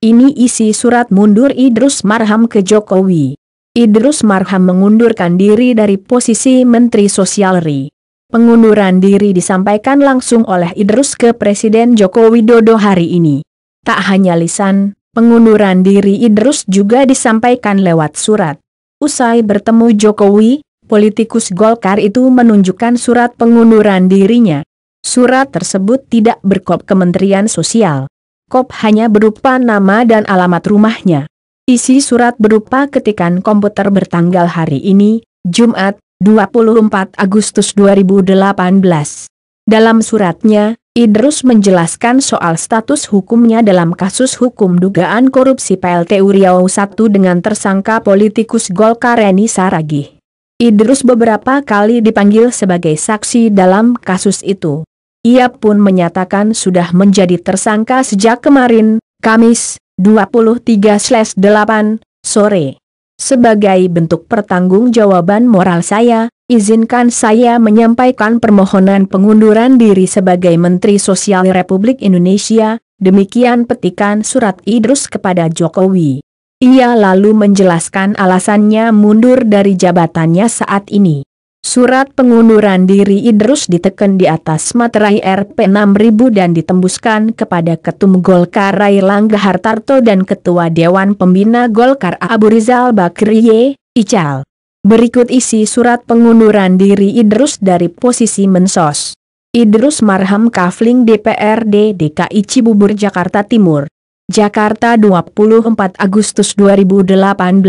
Ini isi surat mundur Idrus Marham ke Jokowi. Idrus Marham mengundurkan diri dari posisi Menteri Sosial RI. Pengunduran diri disampaikan langsung oleh Idrus ke Presiden Joko Widodo hari ini. Tak hanya lisan, pengunduran diri Idrus juga disampaikan lewat surat. Usai bertemu Jokowi, politikus Golkar itu menunjukkan surat pengunduran dirinya. Surat tersebut tidak berkop Kementerian Sosial. Kop hanya berupa nama dan alamat rumahnya. Isi surat berupa ketikan komputer bertanggal hari ini, Jumat, 24 Agustus 2018. Dalam suratnya, Idrus menjelaskan soal status hukumnya dalam kasus hukum dugaan korupsi PLTU Riau I dengan tersangka politikus Golkar Reni Saragih. Idrus beberapa kali dipanggil sebagai saksi dalam kasus itu. Ia pun menyatakan sudah menjadi tersangka sejak kemarin, Kamis, 23-8, sore. Sebagai bentuk pertanggungjawaban moral saya, izinkan saya menyampaikan permohonan pengunduran diri sebagai Menteri Sosial Republik Indonesia, demikian petikan surat Idrus kepada Jokowi. Ia lalu menjelaskan alasannya mundur dari jabatannya saat ini. Surat pengunduran diri Idrus diteken di atas materai RP 6000 dan ditembuskan kepada Ketum Golkar Langga Hartarto dan Ketua Dewan Pembina Golkar Abu Rizal Bakriye, Ical. Berikut isi surat pengunduran diri Idrus dari posisi Mensos. Idrus Marham Kafling DPRD DKI Cibubur Jakarta Timur. Jakarta 24 Agustus 2018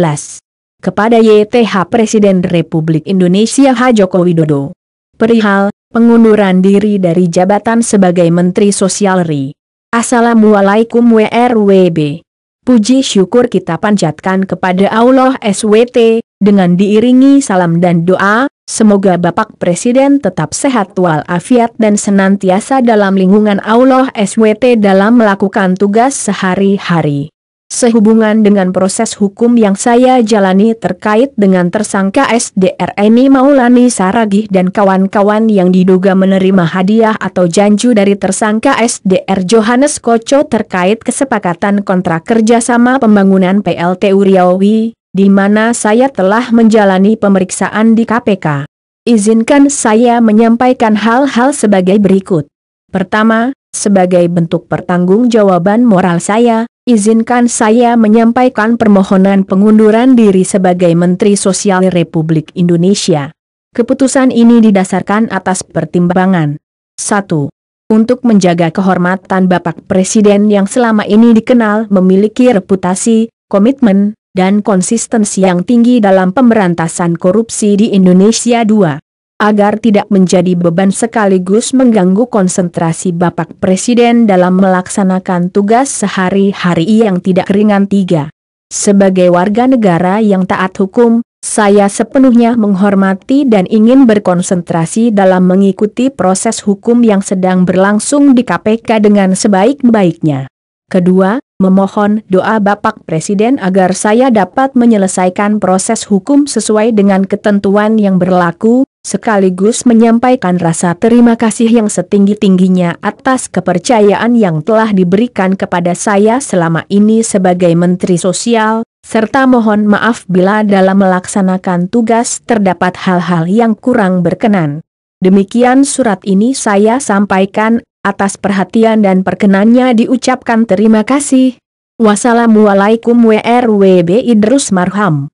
kepada YTH Presiden Republik Indonesia H. Joko Widodo. Perihal, pengunduran diri dari jabatan sebagai Menteri Sosial RI. Assalamualaikum WRWB. Puji syukur kita panjatkan kepada Allah SWT, dengan diiringi salam dan doa, semoga Bapak Presiden tetap sehat walafiat dan senantiasa dalam lingkungan Allah SWT dalam melakukan tugas sehari-hari. Sehubungan dengan proses hukum yang saya jalani terkait dengan tersangka SDR Eni Maulani Saragih dan kawan-kawan yang diduga menerima hadiah atau janji dari tersangka SDR Johannes Koco terkait kesepakatan kontrak kerjasama pembangunan PLTU Riawi, di mana saya telah menjalani pemeriksaan di KPK. Izinkan saya menyampaikan hal-hal sebagai berikut. Pertama, sebagai bentuk pertanggungjawaban moral saya, izinkan saya menyampaikan permohonan pengunduran diri sebagai Menteri Sosial Republik Indonesia. Keputusan ini didasarkan atas pertimbangan. 1 untuk menjaga kehormatan Bapak Presiden yang selama ini dikenal memiliki reputasi, komitmen, dan konsistensi yang tinggi dalam pemberantasan korupsi di Indonesia 2 agar tidak menjadi beban sekaligus mengganggu konsentrasi Bapak Presiden dalam melaksanakan tugas sehari-hari yang tidak ringan tiga. Sebagai warga negara yang taat hukum, saya sepenuhnya menghormati dan ingin berkonsentrasi dalam mengikuti proses hukum yang sedang berlangsung di KPK dengan sebaik-baiknya. Kedua, memohon doa Bapak Presiden agar saya dapat menyelesaikan proses hukum sesuai dengan ketentuan yang berlaku, sekaligus menyampaikan rasa terima kasih yang setinggi-tingginya atas kepercayaan yang telah diberikan kepada saya selama ini sebagai Menteri Sosial, serta mohon maaf bila dalam melaksanakan tugas terdapat hal-hal yang kurang berkenan. Demikian surat ini saya sampaikan atas perhatian dan perkenannya diucapkan terima kasih. Wassalamualaikum warahmatullahi Idrus